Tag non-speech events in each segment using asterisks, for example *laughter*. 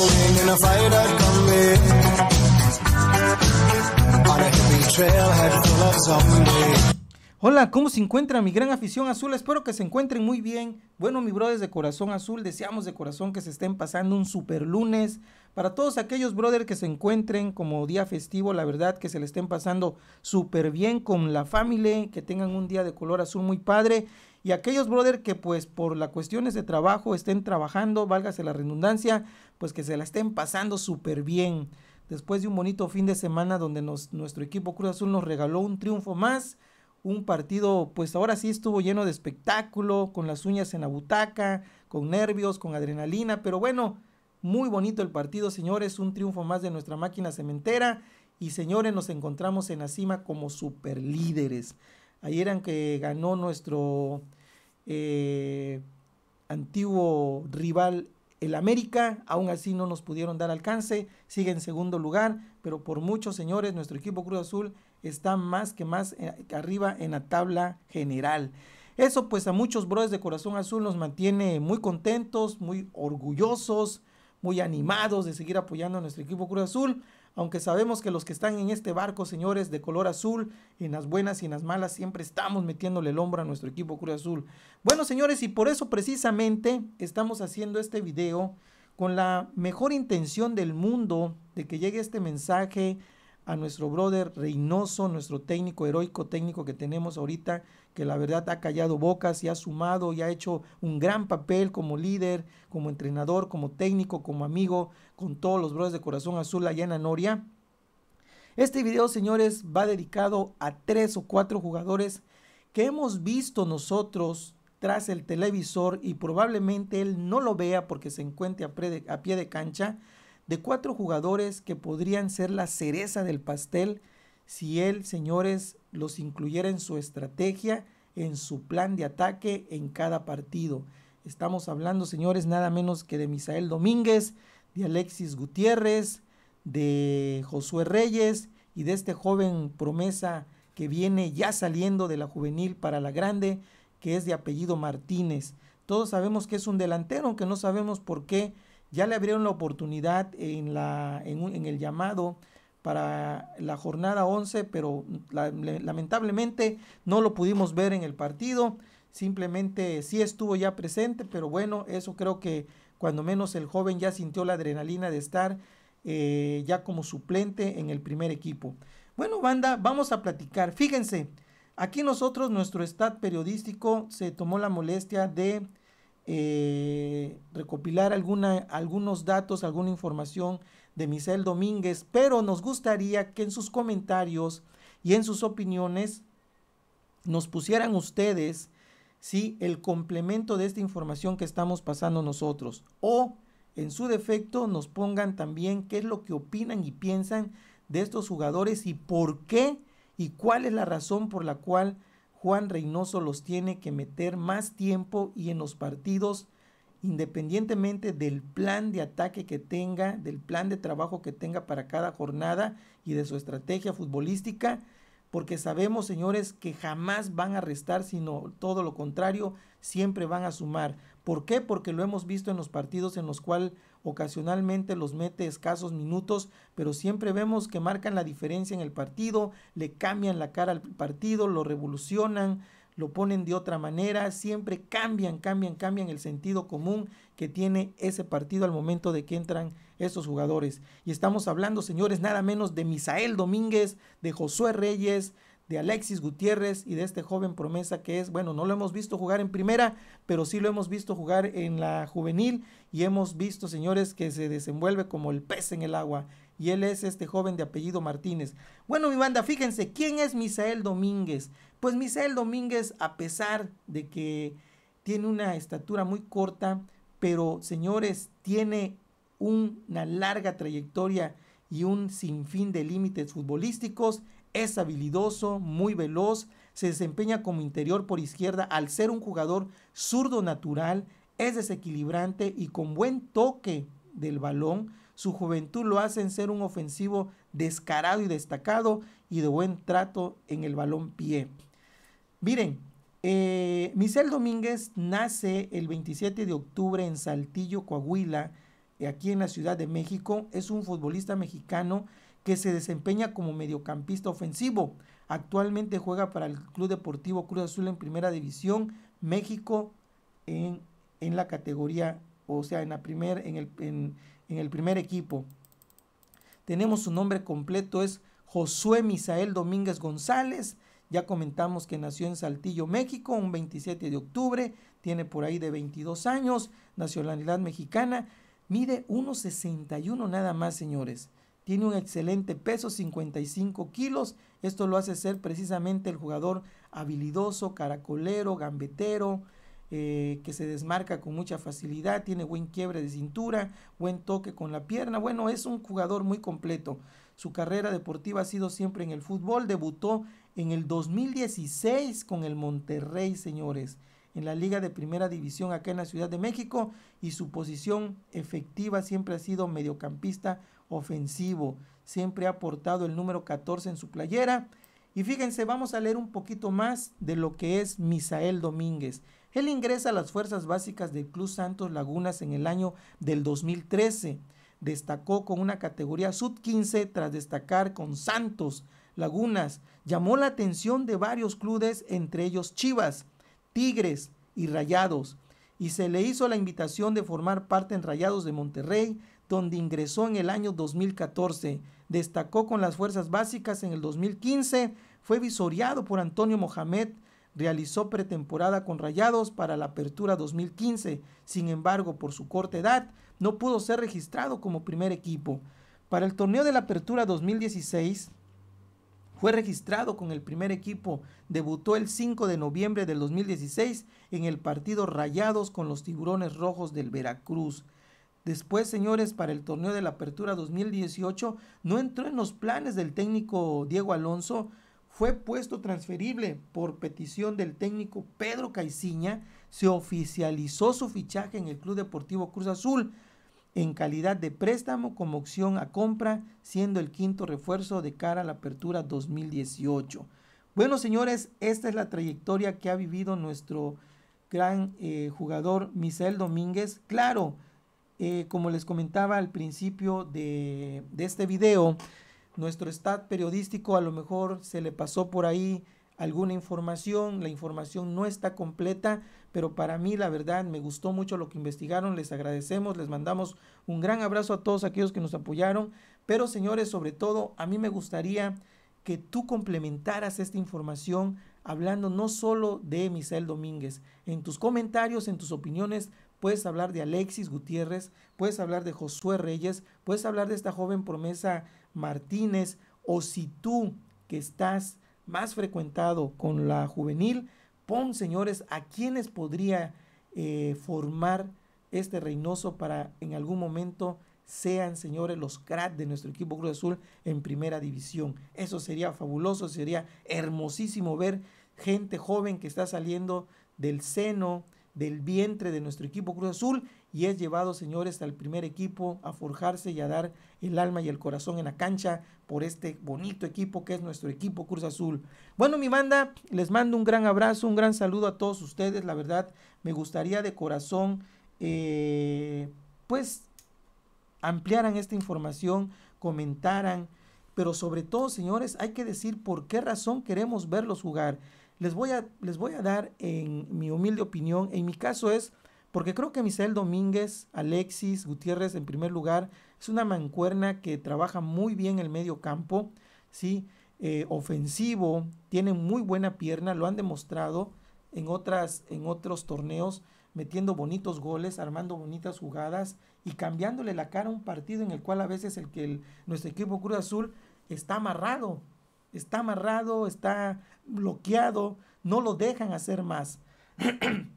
traveling in a fighter combi. On a hippie trailhead full of zombies. Hola, ¿cómo se encuentra mi gran afición azul? Espero que se encuentren muy bien. Bueno, mi brothers de corazón azul, deseamos de corazón que se estén pasando un super lunes. Para todos aquellos brothers que se encuentren como día festivo, la verdad que se le estén pasando súper bien con la familia, que tengan un día de color azul muy padre. Y aquellos brothers que pues por las cuestiones de trabajo estén trabajando, válgase la redundancia, pues que se la estén pasando súper bien. Después de un bonito fin de semana donde nos, nuestro equipo Cruz Azul nos regaló un triunfo más un partido, pues ahora sí estuvo lleno de espectáculo, con las uñas en la butaca, con nervios, con adrenalina, pero bueno, muy bonito el partido, señores, un triunfo más de nuestra máquina cementera y señores, nos encontramos en la cima como superlíderes. Ayer que ganó nuestro eh, antiguo rival el América, aún así no nos pudieron dar alcance, sigue en segundo lugar, pero por muchos señores, nuestro equipo Cruz Azul está más que más eh, arriba en la tabla general. Eso pues a muchos brothers de Corazón Azul nos mantiene muy contentos, muy orgullosos, muy animados de seguir apoyando a nuestro equipo Cruz Azul, aunque sabemos que los que están en este barco, señores, de color azul, en las buenas y en las malas, siempre estamos metiéndole el hombro a nuestro equipo Cruz Azul. Bueno, señores, y por eso precisamente estamos haciendo este video con la mejor intención del mundo de que llegue este mensaje a nuestro brother Reynoso, nuestro técnico heroico técnico que tenemos ahorita, que la verdad ha callado bocas y ha sumado y ha hecho un gran papel como líder, como entrenador, como técnico, como amigo, con todos los brothers de Corazón Azul allá en Anoria Noria. Este video, señores, va dedicado a tres o cuatro jugadores que hemos visto nosotros tras el televisor y probablemente él no lo vea porque se encuentre a pie de cancha, de cuatro jugadores que podrían ser la cereza del pastel si él, señores, los incluyera en su estrategia, en su plan de ataque en cada partido. Estamos hablando, señores, nada menos que de Misael Domínguez, de Alexis Gutiérrez, de Josué Reyes y de este joven promesa que viene ya saliendo de la juvenil para la grande, que es de apellido Martínez. Todos sabemos que es un delantero, aunque no sabemos por qué ya le abrieron la oportunidad en, la, en, el llamado para la jornada 11, pero lamentablemente no lo pudimos ver en el partido. Simplemente sí estuvo ya presente, pero bueno, eso creo que cuando menos el joven ya sintió la adrenalina de estar eh, ya como suplente en el primer equipo. Bueno, banda, vamos a platicar. Fíjense, aquí nosotros, nuestro stat periodístico se tomó la molestia de eh, recopilar alguna, algunos datos, alguna información de michel Domínguez, pero nos gustaría que en sus comentarios y en sus opiniones nos pusieran ustedes si el complemento de esta información que estamos pasando nosotros o en su defecto nos pongan también qué es lo que opinan y piensan de estos jugadores y por qué y cuál es la razón por la cual Juan Reynoso los tiene que meter más tiempo y en los partidos, independientemente del plan de ataque que tenga, del plan de trabajo que tenga para cada jornada y de su estrategia futbolística, porque sabemos, señores, que jamás van a restar, sino todo lo contrario, siempre van a sumar. ¿Por qué? Porque lo hemos visto en los partidos en los cuales ocasionalmente los mete escasos minutos, pero siempre vemos que marcan la diferencia en el partido, le cambian la cara al partido, lo revolucionan, lo ponen de otra manera, siempre cambian, cambian, cambian el sentido común que tiene ese partido al momento de que entran esos jugadores. Y estamos hablando, señores, nada menos de Misael Domínguez, de Josué Reyes, de Alexis Gutiérrez y de este joven promesa que es, bueno, no lo hemos visto jugar en primera, pero sí lo hemos visto jugar en la juvenil y hemos visto, señores, que se desenvuelve como el pez en el agua. Y él es este joven de apellido Martínez. Bueno, mi banda, fíjense, ¿quién es Misael Domínguez? Pues Misael Domínguez, a pesar de que tiene una estatura muy corta, pero señores, tiene una larga trayectoria y un sinfín de límites futbolísticos es habilidoso, muy veloz, se desempeña como interior por izquierda al ser un jugador zurdo natural, es desequilibrante y con buen toque del balón. Su juventud lo hace en ser un ofensivo descarado y destacado y de buen trato en el balón pie. Miren, eh, Michel Domínguez nace el 27 de octubre en Saltillo, Coahuila, aquí en la Ciudad de México. Es un futbolista mexicano que se desempeña como mediocampista ofensivo. Actualmente juega para el Club Deportivo Cruz Azul en Primera División México en, la categoría, o sea, en, la primer, el, en, en el primer equipo. Tenemos su nombre completo, es Josué Misael Domínguez González. Ya comentamos que nació en Saltillo, México, un 27 de octubre, tiene por ahí de 22 años, nacionalidad mexicana, mide 1,61 nada más, señores. Tiene un excelente peso, 55 kilos. Esto lo hace ser precisamente el jugador habilidoso, caracolero, gambetero, eh, que se desmarca con mucha facilidad, tiene buen quiebre de cintura, buen toque con la pierna. Bueno, es un jugador muy completo. Su carrera deportiva ha sido siempre en el fútbol. Debutó en el 2016 con el Monterrey, señores en la Liga de Primera División acá en la Ciudad de México y su posición efectiva siempre ha sido mediocampista ofensivo. Siempre ha portado el número 14 en su playera. Y fíjense, vamos a leer un poquito más de lo que es Misael Domínguez. Él ingresa a las fuerzas básicas del Club Santos Lagunas en el año del 2013. Destacó con una categoría sub-15 tras destacar con Santos Lagunas. Llamó la atención de varios clubes, entre ellos Chivas. Tigres y Rayados, y se le hizo la invitación de formar parte en Rayados de Monterrey, donde ingresó en el año 2014. Destacó con las fuerzas básicas en el 2015, fue visoreado por Antonio Mohamed, realizó pretemporada con Rayados para la apertura 2015. Sin embargo, por su corta edad, no pudo ser registrado como primer equipo. Para el torneo de la apertura 2016, fue registrado con el primer equipo, debutó el 5 de noviembre del 2016 en el partido Rayados con los Tiburones Rojos del Veracruz. Después, señores, para el torneo de la Apertura 2018 no entró en los planes del técnico Diego Alonso, fue puesto transferible por petición del técnico Pedro Caiciña, se oficializó su fichaje en el Club Deportivo Cruz Azul en calidad de préstamo como opción a compra, siendo el quinto refuerzo de cara a la apertura 2018. Bueno, señores, esta es la trayectoria que ha vivido nuestro gran eh, jugador Misael Domínguez. Claro, eh, como les comentaba al principio de, este video, nuestro stat periodístico a lo mejor se le pasó por ahí alguna información, la información no está completa, pero para mí la verdad me gustó mucho lo que investigaron, les agradecemos, les mandamos un gran abrazo a todos aquellos que nos apoyaron, pero señores, sobre todo a mí me gustaría que tú complementaras esta información hablando no solo de Misael Domínguez, en tus comentarios, en tus opiniones, puedes hablar de Alexis Gutiérrez, puedes hablar de Josué Reyes, puedes hablar de esta joven promesa Martínez, o si tú que estás más frecuentado con la juvenil, pon, señores, a quienes podría eh, formar este Reynoso para en algún momento sean, señores, los cracks de nuestro equipo Cruz Azul en primera división. Eso sería fabuloso, sería hermosísimo ver gente joven que está saliendo del seno del vientre de nuestro equipo Cruz Azul y es llevado, señores, al primer equipo a forjarse y a dar el alma y el corazón en la cancha por este bonito equipo que es nuestro equipo Cruz Azul. Bueno, mi banda, les mando un gran abrazo, un gran saludo a todos ustedes. La verdad, me gustaría de corazón, eh, pues, ampliaran esta información, comentaran, pero sobre todo, señores, hay que decir por qué razón queremos verlos jugar. Les voy a, les voy a dar, en mi humilde opinión, en mi caso es porque creo que Misael Domínguez, Alexis Gutiérrez en primer lugar, es una mancuerna que trabaja muy bien el medio campo, ¿sí? Eh, ofensivo, tiene muy buena pierna, lo han demostrado en, otras, en otros torneos, metiendo bonitos goles, armando bonitas jugadas y cambiándole la cara a un partido en el cual a veces el que nuestro equipo Cruz Azul está amarrado, está amarrado, está bloqueado, no lo dejan hacer más. *clears throat*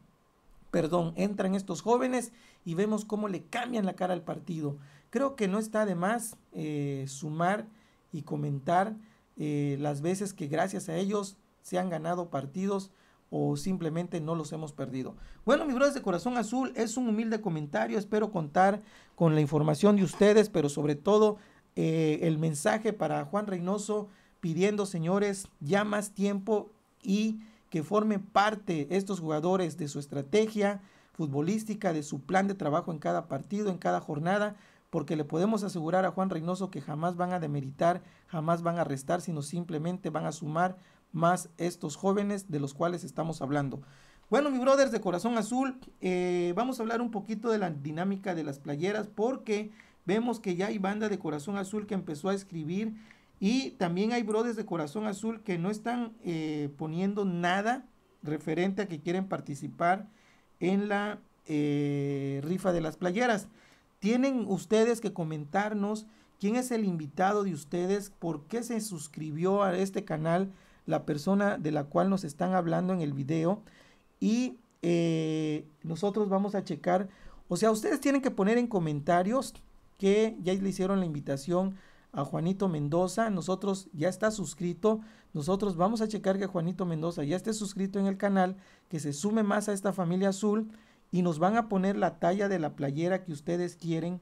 Perdón, entran estos jóvenes y vemos cómo le cambian la cara al partido. Creo que no está de más eh, sumar y comentar eh, las veces que gracias a ellos se han ganado partidos o simplemente no los hemos perdido. Bueno, mis brothers de Corazón Azul, es un humilde comentario, espero contar con la información de ustedes, pero sobre todo eh, el mensaje para Juan Reynoso pidiendo, señores, ya más tiempo y que formen parte estos jugadores de su estrategia futbolística, de su plan de trabajo en cada partido, en cada jornada, porque le podemos asegurar a Juan Reynoso que jamás van a demeritar, jamás van a restar, sino simplemente van a sumar más estos jóvenes de los cuales estamos hablando. Bueno, mi brothers de Corazón Azul, eh, vamos a hablar un poquito de la dinámica de las playeras, porque vemos que ya hay banda de Corazón Azul que empezó a escribir y también hay brothers de corazón azul que no están eh, poniendo nada referente a que quieren participar en la eh, rifa de las playeras. Tienen ustedes que comentarnos quién es el invitado de ustedes, por qué se suscribió a este canal la persona de la cual nos están hablando en el video y eh, nosotros vamos a checar, o sea, ustedes tienen que poner en comentarios que ya le hicieron la invitación a Juanito Mendoza. Nosotros ya está suscrito. Nosotros vamos a checar que Juanito Mendoza ya esté suscrito en el canal, que se sume más a esta familia azul y nos van a poner la talla de la playera que ustedes quieren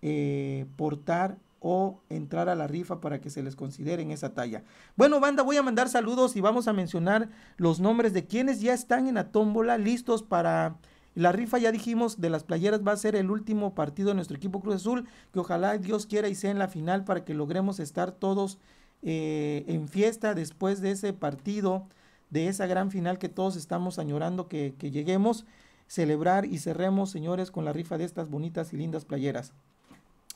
eh, portar o entrar a la rifa para que se les considere en esa talla. Bueno, banda, voy a mandar saludos y vamos a mencionar los nombres de quienes ya están en la tómbola listos para la rifa, ya dijimos, de las playeras va a ser el último partido de nuestro equipo Cruz Azul, que ojalá Dios quiera y sea en la final para que logremos estar todos eh, en fiesta después de ese partido, de esa gran final que todos estamos añorando que, que lleguemos, celebrar y cerremos, señores, con la rifa de estas bonitas y lindas playeras.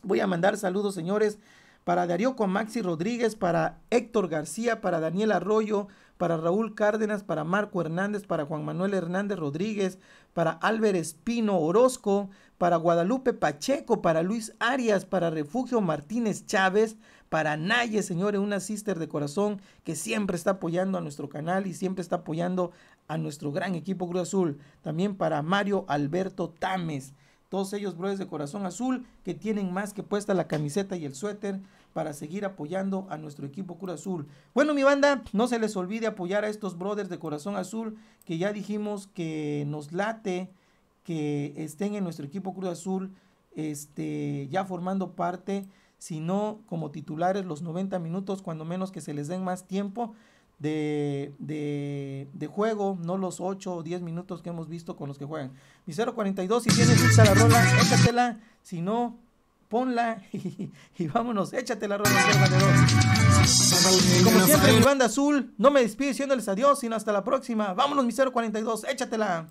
Voy a mandar saludos, señores, para Darío Maxi Rodríguez, para Héctor García, para Daniel Arroyo, para Raúl Cárdenas, para Marco Hernández, para Juan Manuel Hernández Rodríguez, para Álvaro Espino Orozco, para Guadalupe Pacheco, para Luis Arias, para Refugio Martínez Chávez, para Naye, señores, una sister de corazón que siempre está apoyando a nuestro canal y siempre está apoyando a nuestro gran equipo Cruz Azul. También para Mario Alberto Tames. Todos ellos, brothers de corazón azul, que tienen más que puesta la camiseta y el suéter para seguir apoyando a nuestro equipo Cruz Azul. Bueno, mi banda, no se les olvide apoyar a estos brothers de Corazón Azul que ya dijimos que nos late que estén en nuestro equipo Cruz Azul, este, ya formando parte, sino como titulares los 90 minutos, cuando menos que se les den más tiempo. De, de, juego, no los 8 o 10 minutos que hemos visto con los que juegan. Mi 042, si tienes lista la rola, échatela. Si no, ponla *laughs* y, vámonos, échatela, ronda Como siempre, mi banda azul, no me despido diciéndoles adiós, sino hasta la próxima. Vámonos, mi 042, échatela.